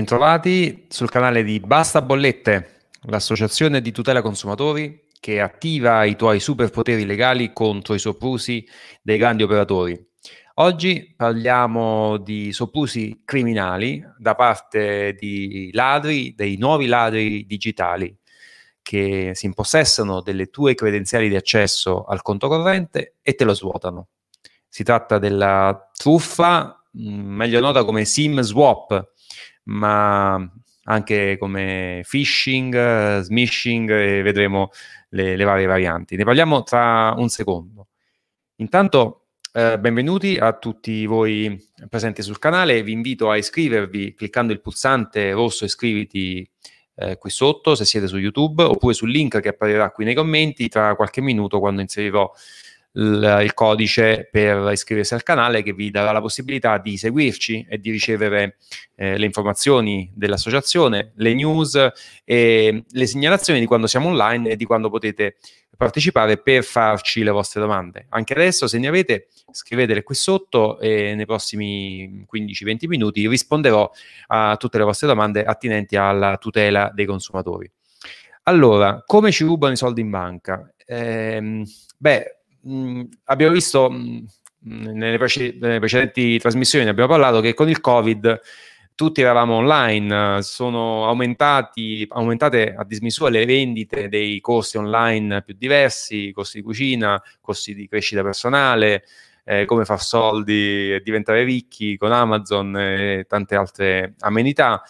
Bentrovati sul canale di Basta Bollette, l'associazione di tutela consumatori che attiva i tuoi superpoteri legali contro i soprusi dei grandi operatori. Oggi parliamo di soprusi criminali da parte di ladri, dei nuovi ladri digitali che si impossessano delle tue credenziali di accesso al conto corrente e te lo svuotano. Si tratta della truffa, mm, meglio nota come SIM swap, ma anche come phishing, smishing e vedremo le, le varie varianti. Ne parliamo tra un secondo. Intanto eh, benvenuti a tutti voi presenti sul canale, vi invito a iscrivervi cliccando il pulsante rosso iscriviti eh, qui sotto se siete su YouTube oppure sul link che apparirà qui nei commenti tra qualche minuto quando inserirò il codice per iscriversi al canale che vi darà la possibilità di seguirci e di ricevere eh, le informazioni dell'associazione, le news e le segnalazioni di quando siamo online e di quando potete partecipare per farci le vostre domande. Anche adesso, se ne avete, scrivetele qui sotto e nei prossimi 15-20 minuti risponderò a tutte le vostre domande attinenti alla tutela dei consumatori. Allora, come ci rubano i soldi in banca? Eh, beh, mh, mm, abbiamo visto mh, mm, mm, nelle, prece- nelle, precedenti trasmissioni, abbiamo parlato che con il Covid tutti eravamo online, sono aumentati, aumentate a dismisura le vendite dei corsi online più diversi, costi di cucina, costi di crescita personale, eh, come far soldi e diventare ricchi con Amazon e tante altre amenità.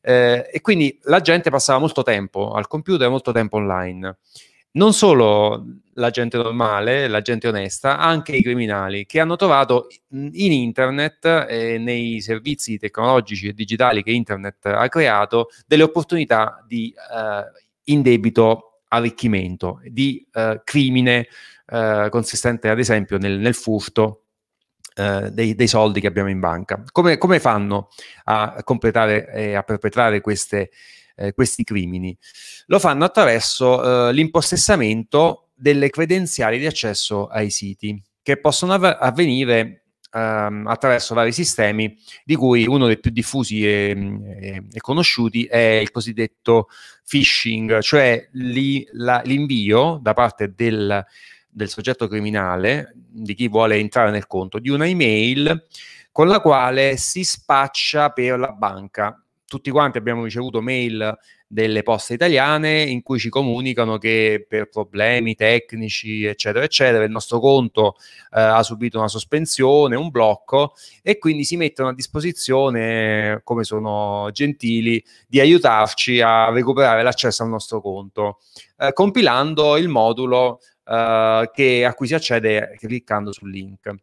Eh, e quindi la gente passava molto tempo al computer, e molto tempo online non solo la gente normale, la gente onesta, anche i criminali che hanno trovato in internet e nei servizi tecnologici e digitali che internet ha creato delle opportunità di eh, indebito arricchimento, di eh, crimine eh, consistente ad esempio nel, nel furto eh, dei, dei, soldi che abbiamo in banca. Come, come fanno a completare e a perpetrare queste eh, questi crimini. Lo fanno attraverso eh, l'impossessamento delle credenziali di accesso ai siti, che possono av- avvenire ehm, attraverso vari sistemi, di cui uno dei più diffusi e, e, e conosciuti è il cosiddetto phishing, cioè li, la, l'invio da parte del, del soggetto criminale, di chi vuole entrare nel conto, di una email con la quale si spaccia per la banca tutti quanti abbiamo ricevuto mail delle poste italiane in cui ci comunicano che per problemi tecnici, eccetera, eccetera, il nostro conto eh, ha subito una sospensione, un blocco e quindi si mettono a disposizione, come sono gentili, di aiutarci a recuperare l'accesso al nostro conto, eh, compilando il modulo eh, che, a cui si accede cliccando sul link.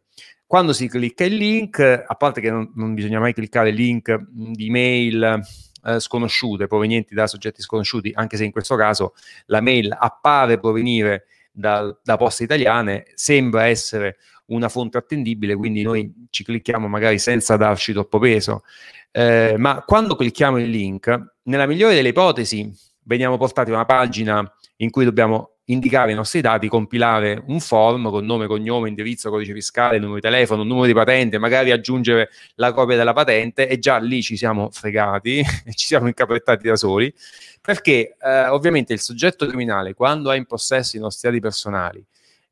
Quando si clicca il link, a parte che non, non bisogna mai cliccare link mm, di mail eh, sconosciute, provenienti da soggetti sconosciuti, anche se in questo caso la mail appare provenire da, da poste italiane, sembra essere una fonte attendibile, quindi noi ci clicchiamo magari senza darci troppo peso. Eh, ma quando clicchiamo il link, nella migliore delle ipotesi, veniamo portati a una pagina in cui dobbiamo indicare i nostri dati, compilare un form con nome, cognome, indirizzo, codice fiscale, numero di telefono, numero di patente, magari aggiungere la copia della patente e già lì ci siamo fregati e ci siamo incaprettati da soli, perché eh, ovviamente il soggetto criminale quando ha in possesso i nostri dati personali,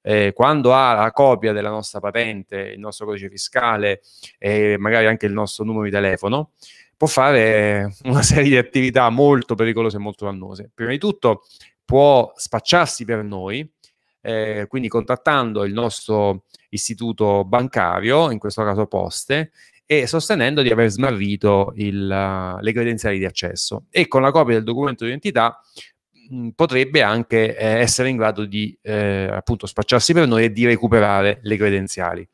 eh, quando ha la copia della nostra patente, il nostro codice fiscale e magari anche il nostro numero di telefono, può fare una serie di attività molto pericolose e molto dannose. Prima di tutto può spacciarsi per noi, eh, quindi contattando il nostro istituto bancario, in questo caso Poste, e sostenendo di aver smarrito il, eh, le credenziali di accesso. E con la copia del documento di identità mh, mm, potrebbe anche eh, essere in grado di eh, appunto spacciarsi per noi e di recuperare le credenziali.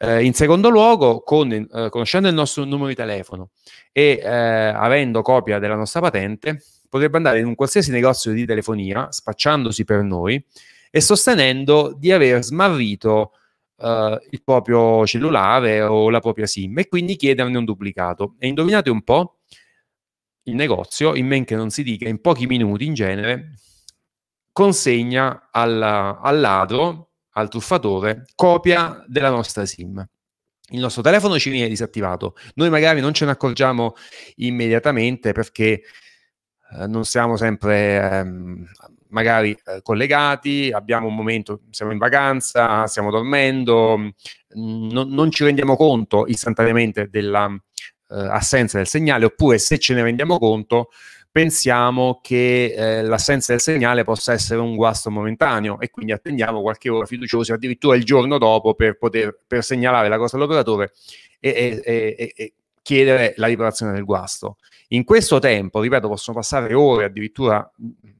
Eh, in secondo luogo, con, eh, conoscendo il nostro numero di telefono e eh, avendo copia della nostra patente, potrebbe andare in un qualsiasi negozio di telefonia, spacciandosi per noi e sostenendo di aver smarrito Uh, il proprio cellulare o la propria SIM e quindi chiederne un duplicato. E indovinate un po', il negozio, in men che non si dica, in pochi minuti in genere, consegna alla, al ladro, al truffatore, copia della nostra SIM. Il nostro telefono ci viene disattivato. Noi magari non ce ne accorgiamo immediatamente perché eh, non siamo sempre ehm, magari eh, collegati, abbiamo un momento, siamo in vacanza, stiamo dormendo, mh, mm, non, ci rendiamo conto istantaneamente dell'assenza eh, del segnale, oppure se ce ne rendiamo conto pensiamo che eh, l'assenza del segnale possa essere un guasto momentaneo e quindi attendiamo qualche ora fiduciosi, addirittura il giorno dopo per poter per segnalare la cosa all'operatore e, e, e, e chiedere la riparazione del guasto. In questo tempo, ripeto, possono passare ore, addirittura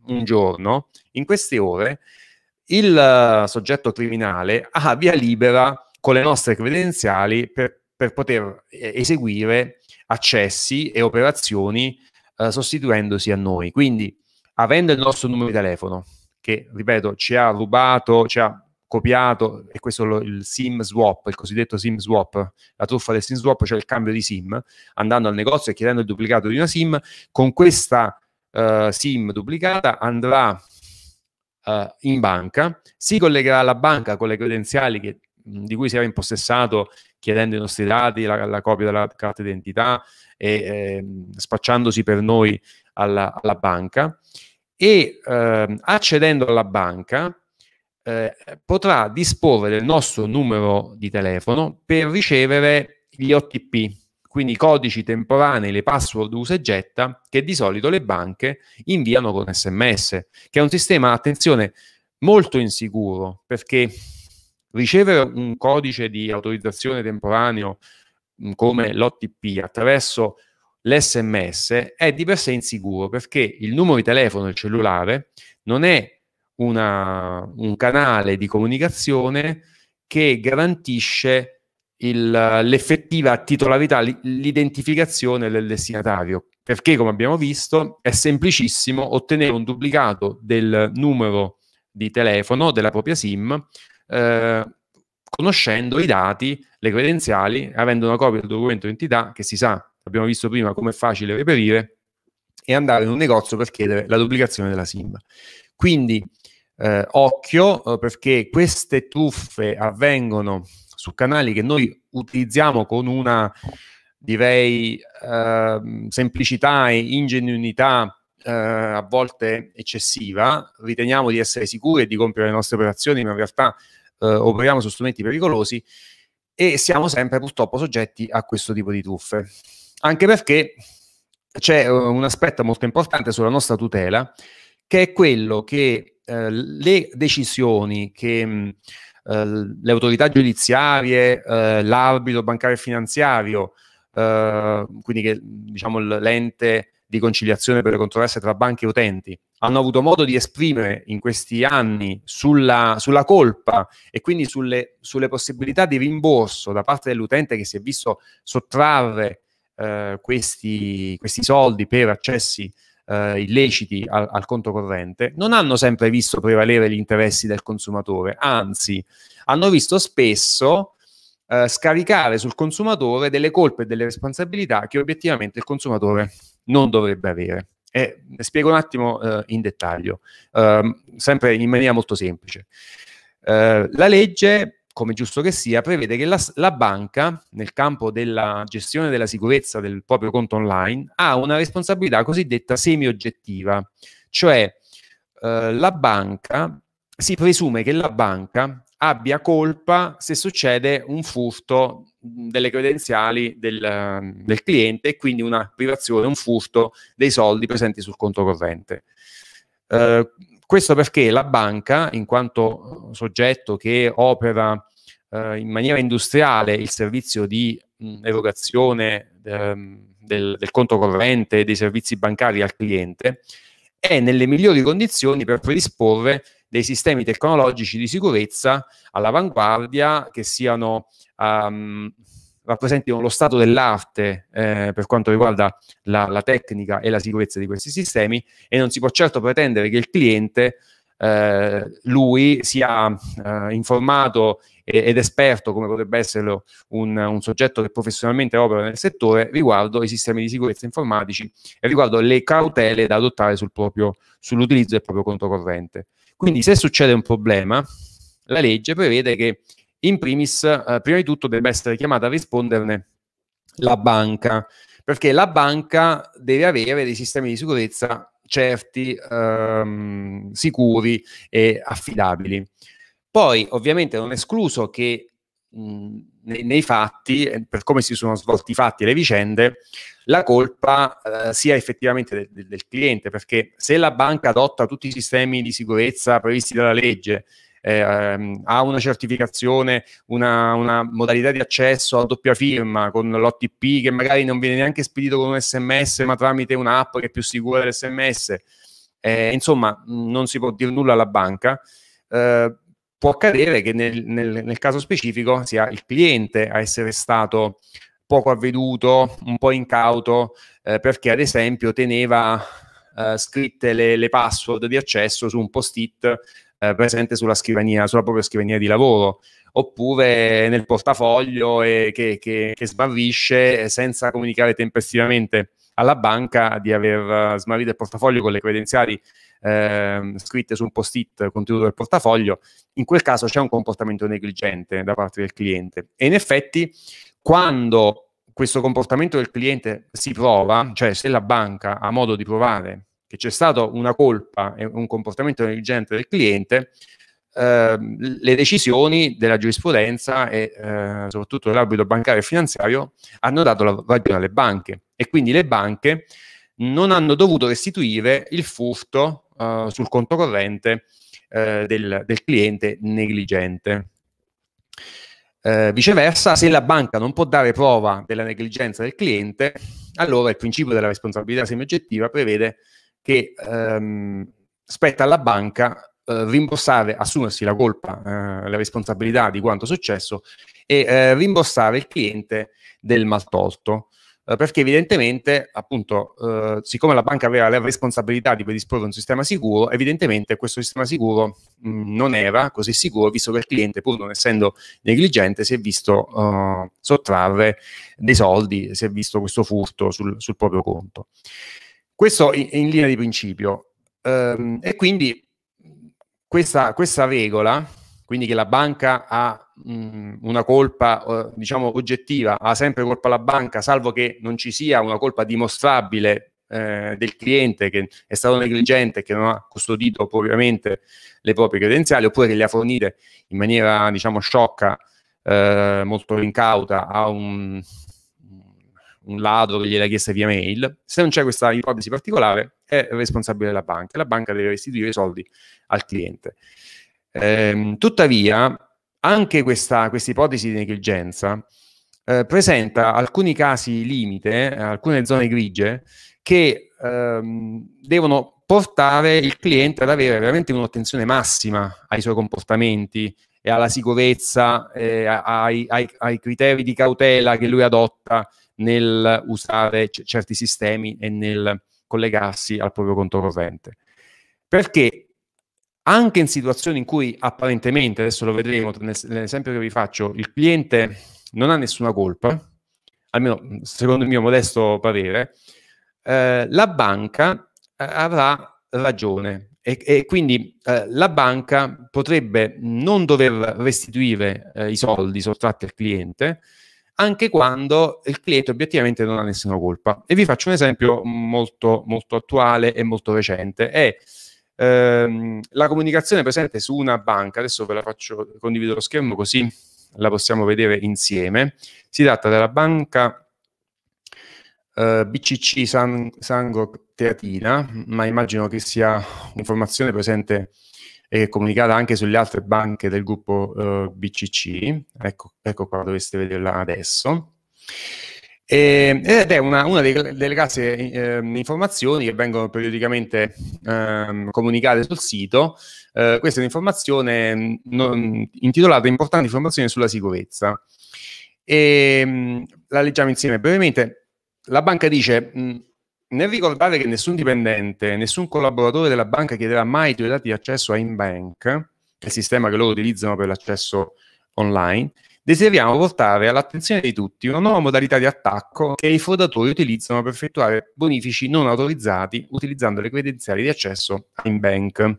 un giorno, in queste ore il eh, soggetto criminale ha via libera con le nostre credenziali per, per poter eh, eseguire accessi e operazioni uh, sostituendosi a noi. Quindi, avendo il nostro numero di telefono, che ripeto ci ha rubato, ci ha copiato, e questo è il SIM swap, il cosiddetto SIM swap, la truffa del SIM swap, cioè il cambio di SIM, andando al negozio e chiedendo il duplicato di una SIM, con questa uh, SIM duplicata andrà uh, in banca, si collegherà alla banca con le credenziali che, di cui si era impossessato chiedendo i nostri dati, la, la copia della carta d'identità e eh, spacciandosi per noi alla, alla banca e eh, accedendo alla banca eh, potrà disporre del nostro numero di telefono per ricevere gli OTP, quindi i codici temporanei, le password usa e getta che di solito le banche inviano con sms, che è un sistema, attenzione, molto insicuro perché ricevere un codice di autorizzazione temporaneo mm, come l'OTP attraverso l'SMS è di per sé insicuro perché il numero di telefono il cellulare non è una, un canale di comunicazione che garantisce il, l'effettiva titolarità, l'identificazione del destinatario, perché come abbiamo visto è semplicissimo ottenere un duplicato del numero di telefono della propria SIM eh, conoscendo i dati, le credenziali, avendo una copia del documento d'identità che si sa, abbiamo visto prima come è facile reperire, e andare in un negozio per chiedere la duplicazione della SIM. Quindi eh, occhio eh, perché queste truffe avvengono su canali che noi utilizziamo con una direi eh, semplicità e ingenuità eh, a volte eccessiva, riteniamo di essere sicuri e di compiere le nostre operazioni, ma in realtà eh, operiamo su strumenti pericolosi e siamo sempre purtroppo soggetti a questo tipo di truffe. Anche perché c'è eh, un aspetto molto importante sulla nostra tutela, che è quello che eh, le decisioni che mh, mm, eh, le autorità giudiziarie, eh, l'arbitro bancario e finanziario, quindi che, diciamo, l'ente di conciliazione per le controversie tra banche e utenti, hanno avuto modo di esprimere in questi anni sulla, sulla colpa e quindi sulle, sulle, possibilità di rimborso da parte dell'utente che si è visto sottrarre eh, questi, questi, soldi per accessi eh, illeciti al, al, conto corrente, non hanno sempre visto prevalere gli interessi del consumatore, anzi hanno visto spesso eh, scaricare sul consumatore delle colpe e delle responsabilità che obiettivamente il consumatore non dovrebbe avere. E spiego un attimo eh, in dettaglio, ehm, sempre in maniera molto semplice. Eh, la legge come giusto che sia, prevede che la, la, banca, nel campo della gestione della sicurezza del proprio conto online, ha una responsabilità cosiddetta semi-oggettiva, cioè eh, la banca, si presume che la banca abbia colpa se succede un furto mm, delle credenziali del, del cliente e quindi una privazione, un furto dei soldi presenti sul conto corrente. Eh, questo perché la banca, in quanto eh, soggetto che opera eh, in maniera industriale il servizio di mh, erogazione ehm, del, del conto corrente, e dei servizi bancari al cliente, è nelle migliori condizioni per predisporre dei sistemi tecnologici di sicurezza all'avanguardia che siano um, rappresentino lo stato dell'arte eh, per quanto riguarda la, la, tecnica e la sicurezza di questi sistemi e non si può certo pretendere che il cliente eh, lui sia eh, informato ed esperto come potrebbe esserlo un, un, soggetto che professionalmente opera nel settore riguardo i sistemi di sicurezza informatici e riguardo le cautele da adottare sul proprio, sull'utilizzo del proprio conto corrente. Quindi se succede un problema, la legge prevede che in primis, eh, prima di tutto deve essere chiamata a risponderne la banca, perché la banca deve avere dei sistemi di sicurezza certi, ehm, sicuri e affidabili. Poi, ovviamente, non è escluso che mh, nei, nei, fatti, per come si sono svolti i fatti e le vicende, la colpa eh, sia effettivamente de, de, del cliente, perché se la banca adotta tutti i sistemi di sicurezza previsti dalla legge ehm, ha una certificazione, una, una, modalità di accesso a doppia firma con l'OTP che magari non viene neanche spedito con un sms ma tramite un'app che è più sicura dell'sms. Eh, insomma, non si può dire nulla alla banca. Eh, può accadere che nel, nel, nel, caso specifico sia il cliente a essere stato poco avveduto, un po' incauto, eh, perché ad esempio teneva eh, scritte le, le, password di accesso su un post-it eh, presente sulla scrivania, sulla propria scrivania di lavoro, oppure nel portafoglio e che, che, che smarrisce eh, senza comunicare tempestivamente alla banca di aver eh, smarrito il portafoglio con le credenziali eh, scritte su un post-it contenuto del portafoglio, in quel caso c'è un comportamento negligente da parte del cliente. E in effetti, quando questo comportamento del cliente si prova, cioè se la banca ha modo di provare che c'è stata una colpa e un comportamento negligente del cliente, eh, le decisioni della giurisprudenza e eh, soprattutto dell'arbitro bancario e finanziario hanno dato la ragione alle banche e quindi le banche non hanno dovuto restituire il furto eh, sul conto corrente eh, del, del cliente negligente. Eh, viceversa, se la banca non può dare prova della negligenza del cliente, allora il principio della responsabilità semioggettiva prevede che ehm, spetta alla banca eh, rimborsare, assumersi la colpa, eh, la responsabilità di quanto è successo e eh, rimborsare il cliente del maltolto. Eh, perché evidentemente, appunto, eh, siccome la banca aveva la responsabilità di predisporre un sistema sicuro, evidentemente questo sistema sicuro mh, mm, non era così sicuro, visto che il cliente, pur non essendo negligente, si è visto eh, sottrarre dei soldi, si è visto questo furto sul, sul proprio conto. Questo in, in linea di principio. Um, e quindi questa, questa, regola, quindi che la banca ha mh, una colpa, eh, diciamo, oggettiva, ha sempre colpa la banca, salvo che non ci sia una colpa dimostrabile eh, del cliente che è stato negligente, che non ha custodito propriamente le proprie credenziali, oppure che le ha fornite in maniera, diciamo, sciocca, eh, molto incauta a un, un ladro che gliela ha chiesta via mail, se non c'è questa ipotesi particolare è responsabile della banca, la banca deve restituire i soldi al cliente. Ehm, tuttavia, anche questa ipotesi di negligenza eh, presenta alcuni casi limite, alcune zone grigie che ehm, devono portare il cliente ad avere veramente un'attenzione massima ai suoi comportamenti e alla sicurezza, eh, ai, ai, ai criteri di cautela che lui adotta nel usare c- certi sistemi e nel collegarsi al proprio conto corrente. Perché anche in situazioni in cui apparentemente, adesso lo vedremo nell'esempio che vi faccio, il cliente non ha nessuna colpa, almeno mhmm, secondo il mio modesto parere, eh, la banca eh, avrà ragione e, e quindi eh, la banca potrebbe non dover restituire eh, i soldi sottratti al cliente, anche quando il cliente obiettivamente non ha nessuna colpa. E vi faccio un esempio molto, molto attuale e molto recente. È ehm, la comunicazione presente su una banca, adesso ve la faccio, condivido lo schermo così la possiamo vedere insieme. Si tratta della banca eh, BCC San, Sangro Teatina, ma immagino che sia informazione presente e comunicata anche sulle altre banche del gruppo eh, BCC, ecco, ecco qua dovreste vederla adesso. E, ed è una, una delle, delle case eh, informazioni che vengono periodicamente eh, comunicate sul sito. Eh, questa è un'informazione mm, non, intitolata Importanti informazioni sulla sicurezza. E, mm, la leggiamo insieme brevemente. La banca dice mh, mm, nel ricordare che nessun dipendente, nessun collaboratore della banca chiederà mai i tuoi dati di accesso a InBank, che è il sistema che loro utilizzano per l'accesso online, desideriamo portare all'attenzione di tutti una nuova modalità di attacco che i frodatori utilizzano per effettuare bonifici non autorizzati utilizzando le credenziali di accesso a InBank.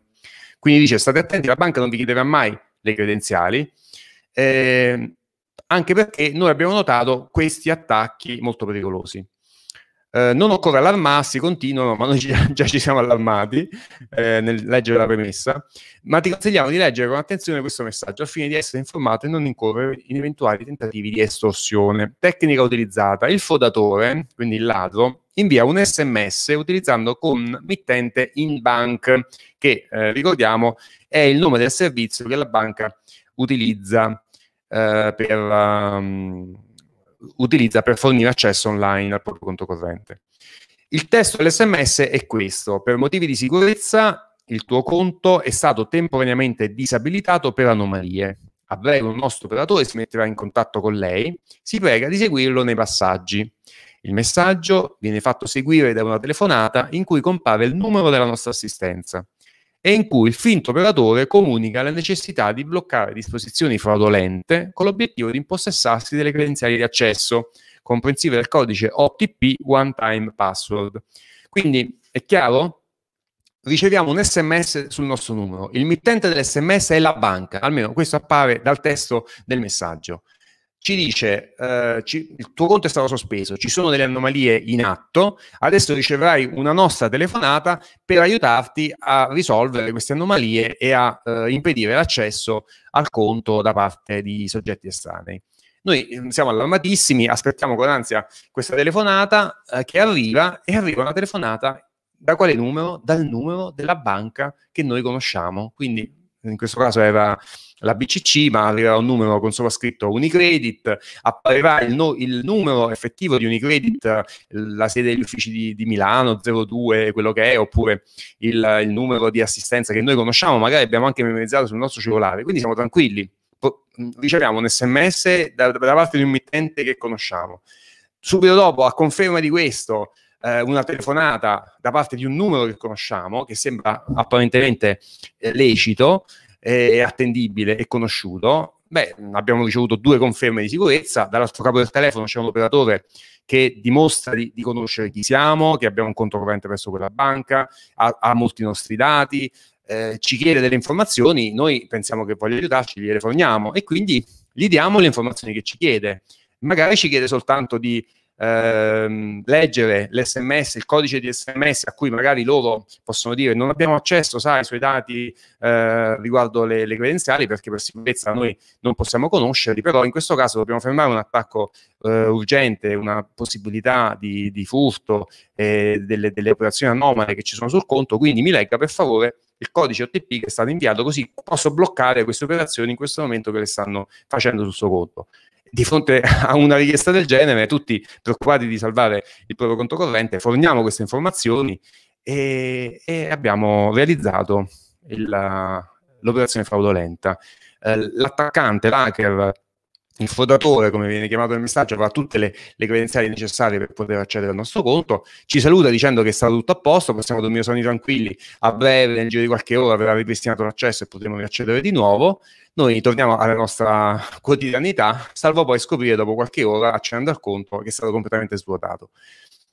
Quindi dice, state attenti, la banca non vi chiederà mai le credenziali, eh, anche perché noi abbiamo notato questi attacchi molto pericolosi. Eh, non occorre allarmarsi, continuano, ma noi già, ci siamo allarmati eh, nel leggere la premessa, ma ti consigliamo di leggere con attenzione questo messaggio al fine di essere informato e non incorrere in eventuali tentativi di estorsione. Tecnica utilizzata, il fodatore, quindi il ladro, invia un sms utilizzando con mittente in bank, che eh, ricordiamo è il nome del servizio che la banca utilizza eh, per... Um, utilizza per fornire accesso online al proprio conto corrente. Il testo dell'SMS è questo. Per motivi di sicurezza il tuo conto è stato temporaneamente disabilitato per anomalie. A breve un nostro operatore si metterà in contatto con lei, si prega di seguirlo nei passaggi. Il messaggio viene fatto seguire da una telefonata in cui compare il numero della nostra assistenza e in cui il finto operatore comunica la necessità di bloccare disposizioni fraudolente con l'obiettivo di impossessarsi delle credenziali di accesso, comprensive del codice OTP One Time Password. Quindi è chiaro? Riceviamo un sms sul nostro numero. Il mittente dell'sms è la banca, almeno questo appare dal testo del messaggio ci dice eh, ci, il tuo conto è stato sospeso, ci sono delle anomalie in atto, adesso riceverai una nostra telefonata per aiutarti a risolvere queste anomalie e a eh, impedire l'accesso al conto da parte di soggetti estranei. Noi mm, siamo allarmatissimi, aspettiamo con ansia questa telefonata eh, che arriva e arriva una telefonata da quale numero? Dal numero della banca che noi conosciamo. Quindi in questo caso era la BCC, ma arriverà un numero con sovrascritto Unicredit, apparirà il, no, il, numero effettivo di Unicredit, la sede degli uffici di, di Milano, 02, quello che è, oppure il, il, numero di assistenza che noi conosciamo, magari abbiamo anche memorizzato sul nostro cellulare, quindi siamo tranquilli, riceviamo un sms da, da parte di un mittente che conosciamo. Subito dopo, a conferma di questo, eh, una telefonata da parte di un numero che conosciamo, che sembra apparentemente eh, lecito, eh, attendibile e conosciuto, beh, abbiamo ricevuto due conferme di sicurezza, dall'altro capo del telefono c'è un operatore che dimostra di, di conoscere chi siamo, che abbiamo un conto corrente presso quella banca, ha, ha molti nostri dati, eh, ci chiede delle informazioni, noi pensiamo che voglia aiutarci, gliele forniamo e quindi gli diamo le informazioni che ci chiede. Magari ci chiede soltanto di ehm, leggere l'SMS, il codice di SMS a cui magari loro possono dire non abbiamo accesso, sai, ai suoi dati eh, riguardo le, le, credenziali perché per sicurezza noi non possiamo conoscerli, però in questo caso dobbiamo fermare un attacco eh, urgente, una possibilità di, di furto eh, delle, delle operazioni anomale che ci sono sul conto, quindi mi legga per favore il codice OTP che è stato inviato, così posso bloccare queste operazioni in questo momento che le stanno facendo sul suo conto di fronte a una richiesta del genere, tutti preoccupati di salvare il proprio conto corrente, forniamo queste informazioni e, e abbiamo realizzato il, l'operazione fraudolenta. Eh, l'attaccante, l'hacker, il fondatore, come viene chiamato nel messaggio, avrà tutte le, le, credenziali necessarie per poter accedere al nostro conto. Ci saluta dicendo che è stato tutto a posto, possiamo dormire sonni tranquilli. A breve, nel giro di qualche ora, verrà ripristinato l'accesso e potremo riaccedere di nuovo. Noi torniamo alla nostra quotidianità, salvo poi scoprire dopo qualche ora, accedendo al conto, che è stato completamente svuotato.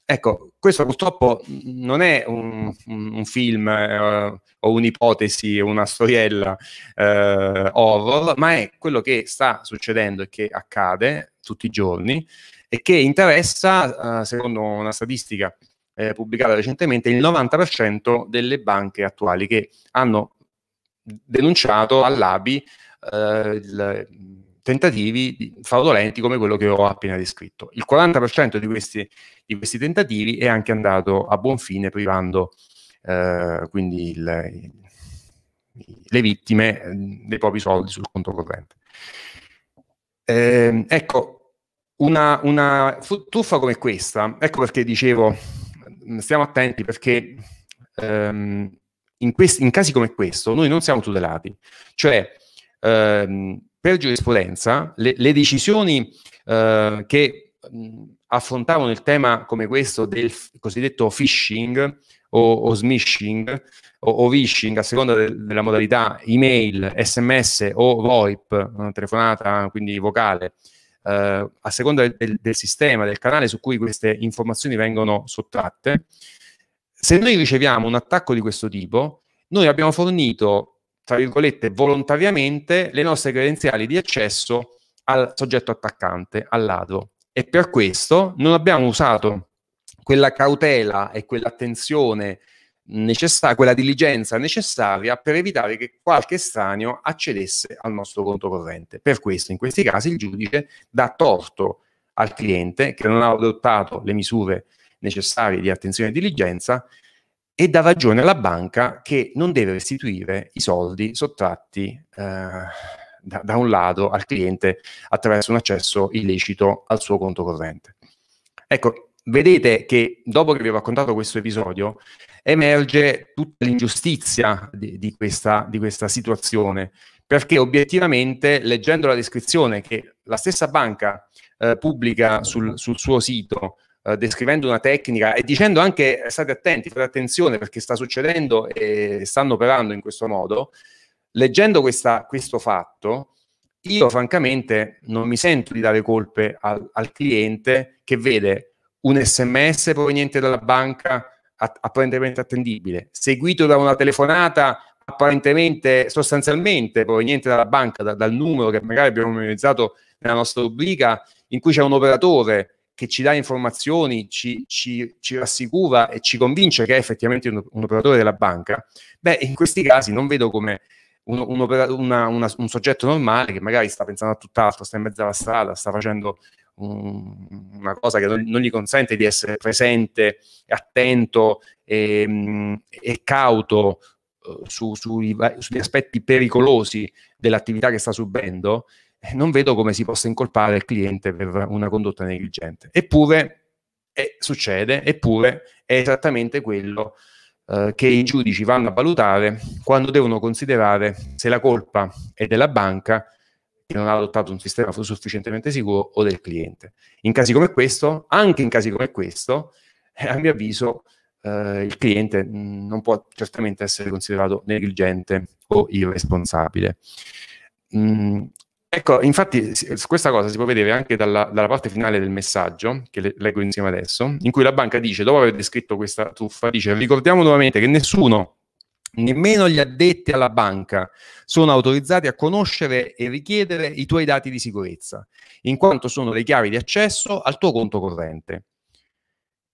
Ecco, questo purtroppo non è un, un, film eh, o un'ipotesi, una storiella eh, horror, ma è quello che sta succedendo e che accade tutti i giorni e che interessa, eh, secondo una statistica eh, pubblicata recentemente, il 90% delle banche attuali che hanno denunciato all'ABI eh, il, tentativi fraudolenti come quello che ho appena descritto. Il 40% di questi, di questi tentativi è anche andato a buon fine privando eh, quindi il, le vittime ehm, dei propri soldi sul conto corrente. Eh, ecco, una, una, truffa come questa, ecco perché dicevo, mm, stiamo attenti perché ehm, in, questi, in, casi come questo noi non siamo tutelati, cioè ehm, per giurisprudenza le, le decisioni eh, che mh, affrontavano il tema come questo del f- cosiddetto phishing o, o smishing o, o phishing a seconda de- della modalità email, sms o VoIP, telefonata quindi vocale, eh, a seconda del, del sistema, del canale su cui queste informazioni vengono sottratte, se noi riceviamo un attacco di questo tipo, noi abbiamo fornito tra virgolette, volontariamente le nostre credenziali di accesso al soggetto attaccante, al ladro. E per questo non abbiamo usato quella cautela e quell'attenzione necessaria, quella diligenza necessaria per evitare che qualche estraneo accedesse al nostro conto corrente. Per questo, in questi casi, il giudice dà torto al cliente che non ha adottato le misure necessarie di attenzione e diligenza e dà ragione alla banca che non deve restituire i soldi sottratti eh, da, da, un lato al cliente attraverso un accesso illecito al suo conto corrente. Ecco, vedete che dopo che vi ho raccontato questo episodio emerge tutta l'ingiustizia di, di, questa, di questa situazione, perché obiettivamente leggendo la descrizione che la stessa banca eh, pubblica sul, sul, suo sito eh, descrivendo una tecnica e dicendo anche state attenti, fate attenzione perché sta succedendo e stanno operando in questo modo, leggendo questa, questo fatto, io francamente non mi sento di dare colpe al, al cliente che vede un sms proveniente dalla banca apparentemente attendibile, seguito da una telefonata apparentemente, sostanzialmente proveniente dalla banca, da, dal numero che magari abbiamo memorizzato nella nostra rubrica, in cui c'è un operatore che ci dà informazioni, ci, ci, ci, rassicura e ci convince che è effettivamente un, un, operatore della banca, beh, in questi casi non vedo come un, un, una, una, un, soggetto normale che magari sta pensando a tutt'altro, sta in mezzo alla strada, sta facendo una cosa che non, non, gli consente di essere presente, attento e, e cauto eh, su, sui, sugli aspetti pericolosi dell'attività che sta subendo, eh, non vedo come si possa incolpare il cliente per una condotta negligente. Eppure eh, succede, eppure è esattamente quello eh, che i giudici vanno a valutare quando devono considerare se la colpa è della banca che non ha adottato un sistema sufficientemente sicuro o del cliente. In casi come questo, anche in casi come questo, eh, a mio avviso eh, il cliente mm, non può certamente essere considerato negligente o irresponsabile. Mm, Ecco, infatti questa cosa si può vedere anche dalla, dalla parte finale del messaggio, che le, leggo insieme adesso, in cui la banca dice, dopo aver descritto questa truffa, dice, ricordiamo nuovamente che nessuno, nemmeno gli addetti alla banca, sono autorizzati a conoscere e richiedere i tuoi dati di sicurezza, in quanto sono le chiavi di accesso al tuo conto corrente.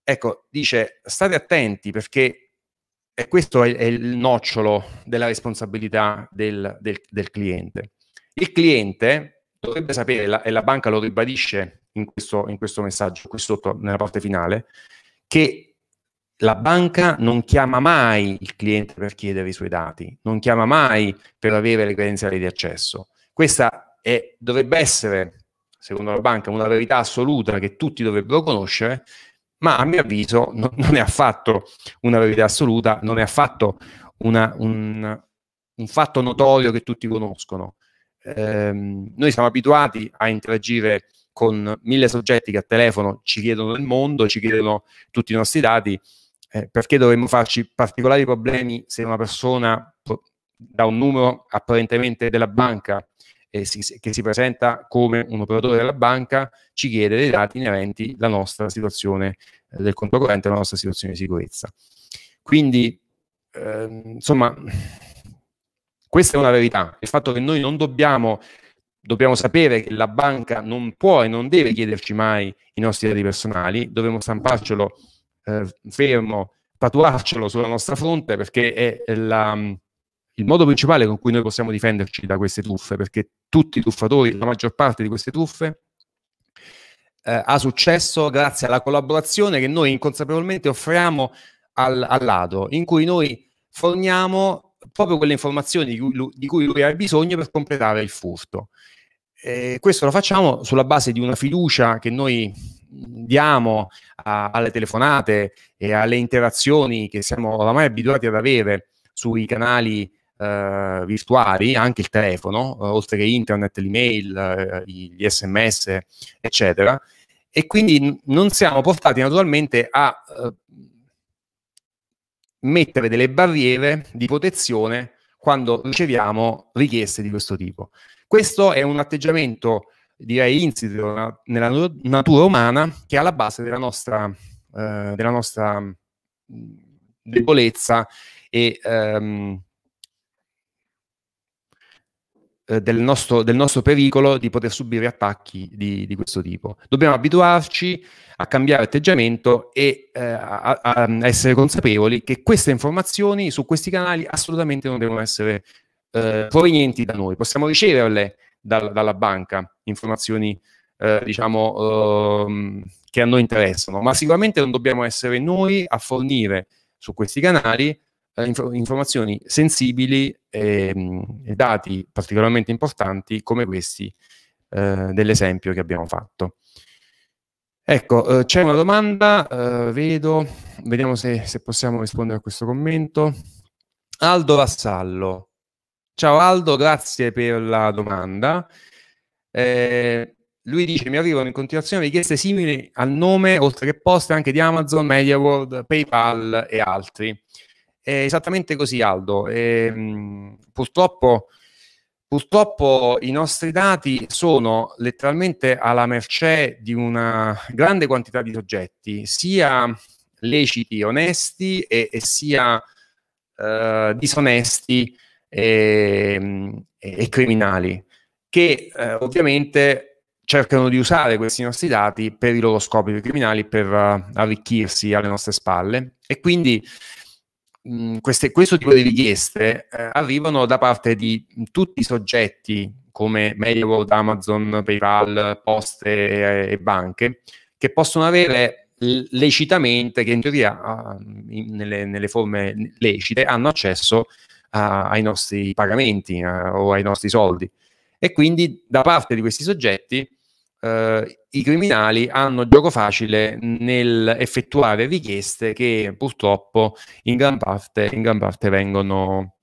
Ecco, dice, state attenti perché questo è, è il nocciolo della responsabilità del, del, del cliente il cliente dovrebbe sapere, la, e la banca lo ribadisce in questo, in questo messaggio, qui sotto nella parte finale, che la banca non chiama mai il cliente per chiedere i suoi dati, non chiama mai per avere le credenziali di accesso. Questa è, dovrebbe essere, secondo la banca, una verità assoluta che tutti dovrebbero conoscere, ma a mio avviso no, non è affatto una verità assoluta, non è affatto una, un, un fatto notorio che tutti conoscono ehm, noi siamo abituati a interagire con mille soggetti che a telefono ci chiedono il mondo, ci chiedono tutti i nostri dati, eh, perché dovremmo farci particolari problemi se una persona da un numero apparentemente della banca eh, si, che si presenta come un operatore della banca ci chiede dei dati inerenti alla nostra situazione eh, del conto corrente, alla nostra situazione di sicurezza. Quindi, ehm, insomma, questa è una verità, il fatto che noi non dobbiamo, dobbiamo sapere che la banca non può e non deve chiederci mai i nostri dati personali, dovremmo stamparcelo eh, fermo, tatuarcelo sulla nostra fronte perché è la, mm, il modo principale con cui noi possiamo difenderci da queste truffe, perché tutti i truffatori, la maggior parte di queste truffe, eh, ha successo grazie alla collaborazione che noi inconsapevolmente offriamo al, al lato, in cui noi forniamo proprio quelle informazioni di cui, lui, ha bisogno per completare il furto. Eh, questo lo facciamo sulla base di una fiducia che noi diamo a, alle telefonate e alle interazioni che siamo oramai abituati ad avere sui canali eh, virtuali, anche il telefono, eh, oltre che internet, l'email, eh, gli sms, eccetera. E quindi non siamo portati naturalmente a eh, mettere delle barriere di protezione quando riceviamo richieste di questo tipo. Questo è un atteggiamento, direi, insito nella natura umana che è alla base della nostra, eh, della nostra mm, debolezza e ehm, eh, del, nostro, del, nostro, pericolo di poter subire attacchi di, di, questo tipo. Dobbiamo abituarci a cambiare atteggiamento e eh, a, a, essere consapevoli che queste informazioni su questi canali assolutamente non devono essere eh, provenienti da noi. Possiamo riceverle dal, dalla banca, informazioni eh, diciamo, ehm, che a noi interessano, ma sicuramente non dobbiamo essere noi a fornire su questi canali eh, informazioni sensibili e, mm, e, dati particolarmente importanti come questi eh, dell'esempio che abbiamo fatto. Ecco, eh, c'è una domanda, eh, vedo, vediamo se, se, possiamo rispondere a questo commento. Aldo Vassallo. Ciao Aldo, grazie per la domanda. Eh, lui dice, mi arrivano in continuazione richieste simili al nome, oltre che poste, anche di Amazon, MediaWorld, PayPal e altri. È esattamente così, Aldo. E, ehm, purtroppo, purtroppo i nostri dati sono letteralmente alla mercé di una grande quantità di soggetti, sia leciti, onesti e, e sia eh, disonesti ehm, e, e, criminali, che eh, ovviamente cercano di usare questi nostri dati per i loro scopi criminali, per uh, arricchirsi alle nostre spalle. E quindi queste, questo tipo di richieste eh, arrivano da parte di tutti i soggetti come Mailroad, Amazon, PayPal, poste e, e banche, che possono avere lecitamente, che in teoria ah, in, nelle, nelle, forme lecite, hanno accesso a, ai nostri pagamenti a, eh, o ai nostri soldi. E quindi da parte di questi soggetti eh, i criminali hanno gioco facile nel effettuare richieste che purtroppo in gran parte, in gran parte vengono,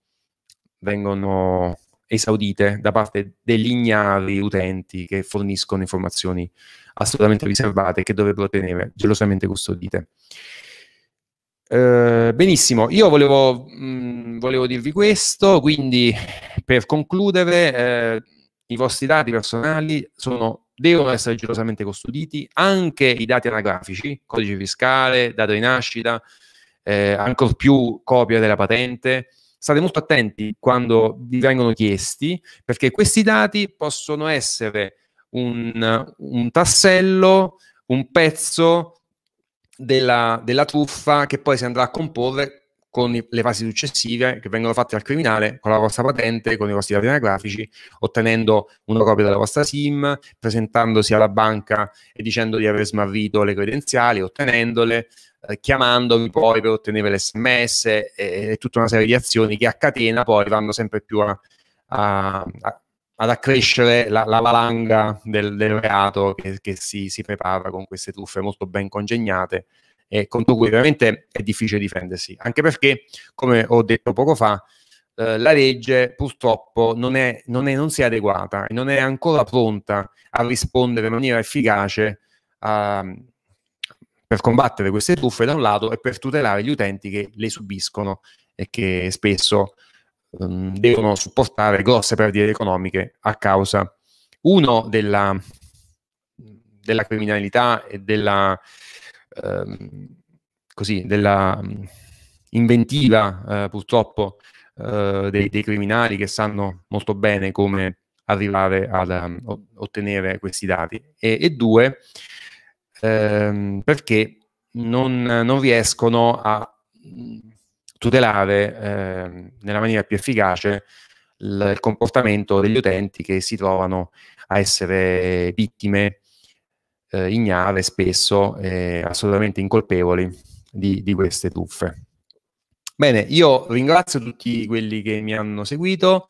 vengono esaudite da parte degli ignari utenti che forniscono informazioni assolutamente riservate che dovrebbero tenere gelosamente custodite. Eh, benissimo, io volevo, mh, mm, volevo, dirvi questo, quindi per concludere eh, i vostri dati personali sono devono essere gelosamente custoditi, anche i dati anagrafici, codice fiscale, data di nascita, eh, ancor più copia della patente. State molto attenti quando vi vengono chiesti, perché questi dati possono essere un, un tassello, un pezzo della, della truffa che poi si andrà a comporre con i, le fasi successive che vengono fatte al criminale con la vostra patente, con i vostri dati anagrafici, ottenendo una copia della vostra SIM, presentandosi alla banca e dicendo di aver smarrito le credenziali, ottenendole, eh, chiamandovi poi per ottenere l'SMS e, e, tutta una serie di azioni che a catena poi vanno sempre più a, a, a ad accrescere la, la valanga del, del reato che, che si, si, prepara con queste truffe molto ben congegnate eh, contro cui veramente è difficile difendersi, anche perché, come ho detto poco fa, eh, la legge purtroppo non, è, non, è, non si è adeguata e non è ancora pronta a rispondere in maniera efficace a, per combattere queste truffe da un lato e per tutelare gli utenti che le subiscono e che spesso um, devono supportare grosse perdite economiche a causa, uno, della, della criminalità e della, ehm, così, della mm, inventiva eh, purtroppo eh, dei, dei, criminali che sanno molto bene come arrivare ad um, ottenere questi dati e, e due ehm, perché non, non, riescono a mm, tutelare eh, nella maniera più efficace il comportamento degli utenti che si trovano a essere vittime eh, ignare spesso e eh, assolutamente incolpevoli di, di queste truffe. Bene, io ringrazio tutti quelli che mi hanno seguito,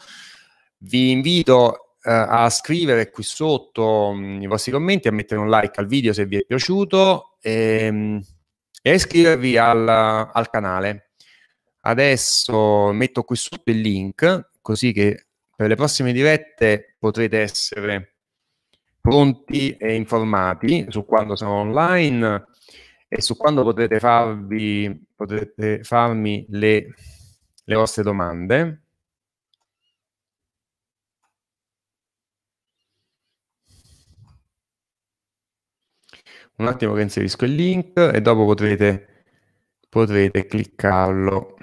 vi invito eh, a scrivere qui sotto mh, mm, i vostri commenti, a mettere un like al video se vi è piaciuto ehm, e, e iscrivervi al, al, canale. Adesso metto qui sotto il link così che per le prossime dirette potrete essere pronti e informati su quando sono online e su quando potrete, farvi, potrete farmi le, le vostre domande. Un attimo che inserisco il link e dopo potrete, potrete cliccarlo.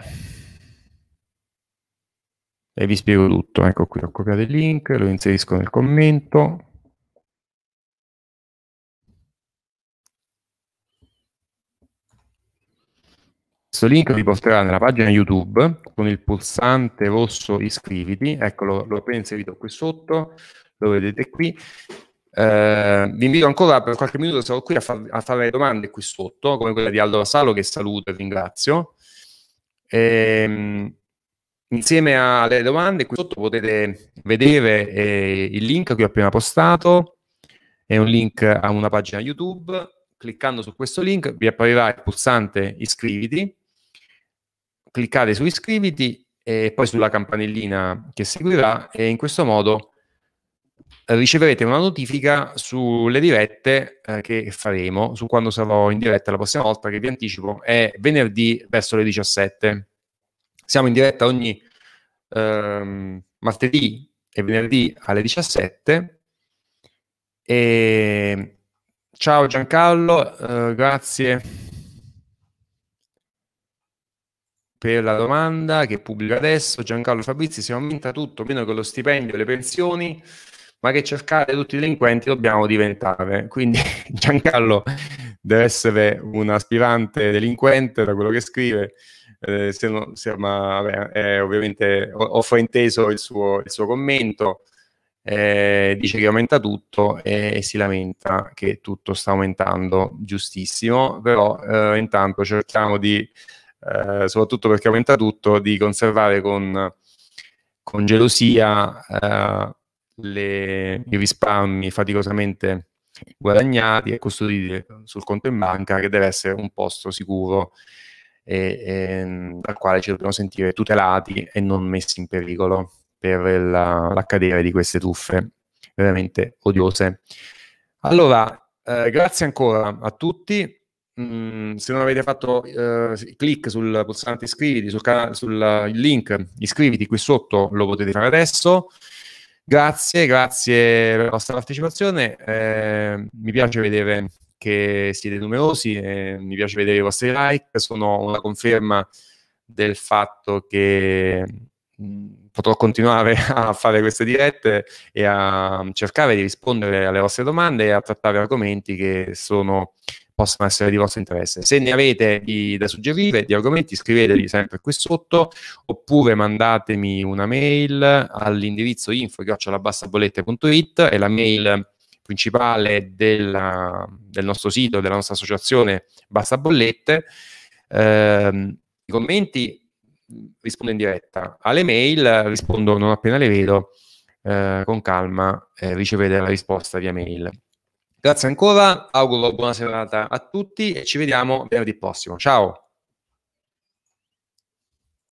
E vi spiego tutto. Ecco qui, ho copiato il link, lo inserisco nel commento. Questo link vi porterà nella pagina YouTube con il pulsante rosso iscriviti, eccolo, l'ho appena inserito qui sotto, lo vedete qui. Eh, vi invito ancora per qualche minuto, sarò qui a, far, a fare le domande qui sotto, come quella di Aldo Salo che saluto e ringrazio. E, ehm, insieme alle domande qui sotto potete vedere eh, il link che ho appena postato, è un link a una pagina YouTube cliccando su questo link vi apparirà il pulsante iscriviti cliccare su iscriviti e poi sulla campanellina che seguirà e in questo modo riceverete una notifica sulle dirette eh, che faremo, su quando sarò in diretta la prossima volta che vi anticipo, è venerdì verso le 17. Siamo in diretta ogni ehm, martedì e venerdì alle 17. E... Ciao Giancarlo, eh, grazie per la domanda che pubblico adesso. Giancarlo Fabrizi, se aumenta tutto meno che lo stipendio e le pensioni, ma che cercare tutti i delinquenti dobbiamo diventare. Quindi Giancarlo deve essere un aspirante delinquente da quello che scrive. Eh, se non, se, ma, vabbè, eh, ovviamente ho, ho frainteso il suo, il suo commento. Eh, dice che aumenta tutto e, e, si lamenta che tutto sta aumentando, giustissimo, però eh, intanto cerchiamo di eh, soprattutto perché aumenta tutto, di conservare con, con gelosia eh, le, i risparmi faticosamente guadagnati e custoditi sul conto in banca, che deve essere un posto sicuro e, e, dal quale ci dobbiamo sentire tutelati e non messi in pericolo per la, l'accadere di queste truffe veramente odiose. Allora, eh, grazie ancora a tutti Mm, se non avete fatto eh, clic sul pulsante iscriviti, sul, canale, sul eh, link iscriviti qui sotto, lo potete fare adesso. Grazie, grazie per la vostra partecipazione. Eh, mi piace vedere che siete numerosi, eh, mi piace vedere i vostri like, sono una conferma del fatto che mm, potrò continuare a fare queste dirette e a cercare di rispondere alle vostre domande e a trattare argomenti che sono possano essere di vostro interesse. Se ne avete di, da suggerire, di argomenti, scriveteli sempre qui sotto, oppure mandatemi una mail all'indirizzo info-bassabollette.it e la mail principale della, del nostro sito, della nostra associazione Bassa Bollette. Eh, I commenti rispondo in diretta, alle ah, mail rispondo non appena le vedo, eh, con calma eh, ricevete la risposta via mail. Grazie ancora, auguro buona serata a tutti e ci vediamo venerdì prossimo. Ciao!